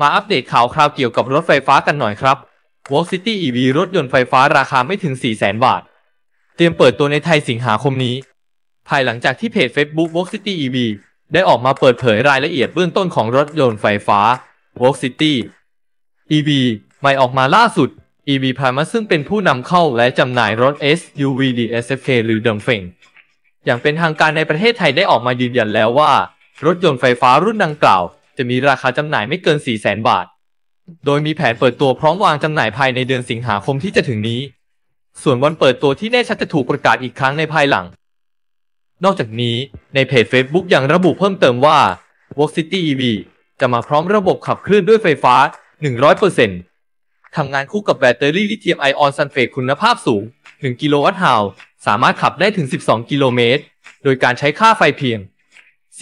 มาอัปเดตข่าวคราวเกี่ยวกับรถไฟฟ้ากันหน่อยครับ w ซ l k City EV รถยนต์ไฟฟ้าราคาไม่ถึง 400,000 บาท เตรียมเปิดตัวในไทยสิงหาคมนี้ ภายหลังจากที่เพจ Facebook w ซ l k City EV ได้ออกมาเปิดเผยรายละเอียดเบื้องต้นของรถยนต์ไฟฟ้า w ซ l k City EV ใหม่ออกมาล่าสุด EV Prima ซึ่งเป็นผู้นำเข้าและจำหน่ายรถ SUV DSFK หรือเดิมเฟงอย่างเป็นทางการในประเทศไทยได้ออกมายืนยันแล้วว่า รถยนต์ไฟฟ้ารุ่นดังกล่าวจะมีราคาจำหน่ายไม่เกิน 4 0 0แสนบาท โดยมีแผนเปิดตัวพร้อมวางจำหน่ายภายในเดือนสิงหาคมที่จะถึงนี้ ส่วนวันเปิดตัวที่แน่ชัดจะถูกประกาศอีกครั้งในภายหลัง นอกจากนี้ในเพจ Facebook ยังระบุเพิ่มเติมว่า w o l k City EV จะมาพร้อมระบบขับเคลื่อนด้วยไฟฟ้า 100%ทำงานคู่กับแบตเตอรี่ลิเธียมไอออนซัลเฟตคุณภาพสูง1กิโลวัตต์ั่วสามารถขับได้ถึง 12 กิโลเมตร โดยการใช้ค่าไฟเพียง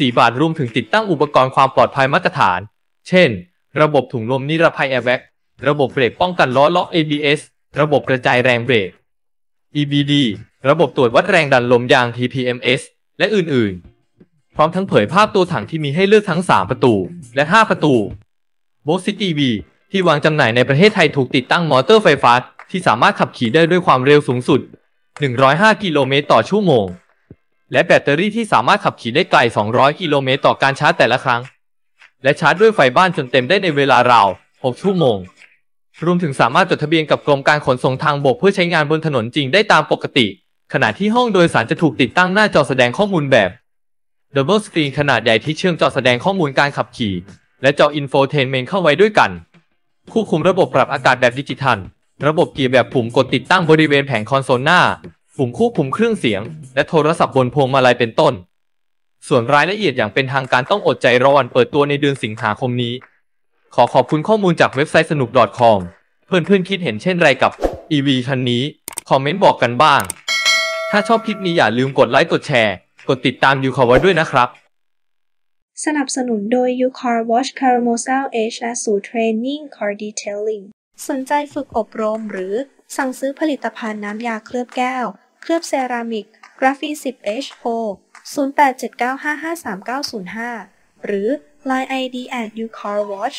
4 บาทรวมถึงติดตั้งอุปกรณ์ความปลอดภัยมาตรฐาน เช่น ระบบถุงลมนิรภัยแอร์แบ็กระบบเบรกป้องกันล้อล็อก ABS ระบบกระจายแรงเบรก EBD ระบบตรวจวัดแรงดันลมยาง TPMS และอื่น ๆ พร้อมทั้งเผยภาพตัวถังที่มีให้เลือกทั้ง 3 ประตูและ 5 ประตู b o ี i t v ที่วางจำหน่ายในประเทศไทยถูกติดตั้งมอเตอร์ไฟฟ้าที่สามารถขับขี่ได้ด้วยความเร็วสูงสุด 105กิโลเมตรต่อชั่วโมงและแบตเตอรี่ที่สามารถขับขี่ได้ไกล 200 กิโลเมตรต่อการชาร์จแต่ละครั้ง และชาร์จด้วยไฟบ้านจนเต็มได้ในเวลาราว 6 ชั่วโมง รวมถึงสามารถจดทะเบียนกับกรมการขนส่งทางบกเพื่อใช้งานบนถนนจริงได้ตามปกติ ขณะที่ห้องโดยสารจะถูกติดตั้งหน้าจอแสดงข้อมูลแบบ Double Screen ขนาดใหญ่ที่เชื่อมจอแสดงข้อมูลการขับขี่และจอ Infotainment เข้าไว้ด้วยกัน ควบคุมระบบปรับอากาศแบบดิจิทัล ระบบเกียร์แบบปุ่มกดติดตั้งบริเวณแผงคอนโซลหน้าฝุ่มควบคุมเครื่องเสียงและโทรศัพท์บนพวงมาลัยเป็นต้น ส่วนรายละเอียดอย่างเป็นทางการต้องอดใจรอวันเปิดตัวในเดือนสิงหาคมนี้ ขอขอบคุณข้อมูลจากเว็บไซต์สนุก .com เพื่อนๆคิดเห็นเช่นไรกับ EV คันนี้ คอมเมนต์บอกกันบ้าง ถ้าชอบคลิปนี้อย่าลืมกดไลค์กดแชร์กดติดตามยูคอไว้ด้วยนะครับ สนับสนุนโดย u c a r Watch c a r a m o s a l H และสู Training Car Detailing สนใจฝึกอบรมหรือสั่งซื้อผลิตภัณฑ์น้ำยาเคลือบแก้วเคลือบเซรามิกกราฟีน 10HO 0879553905 หรือ Line ID at u c a r Watch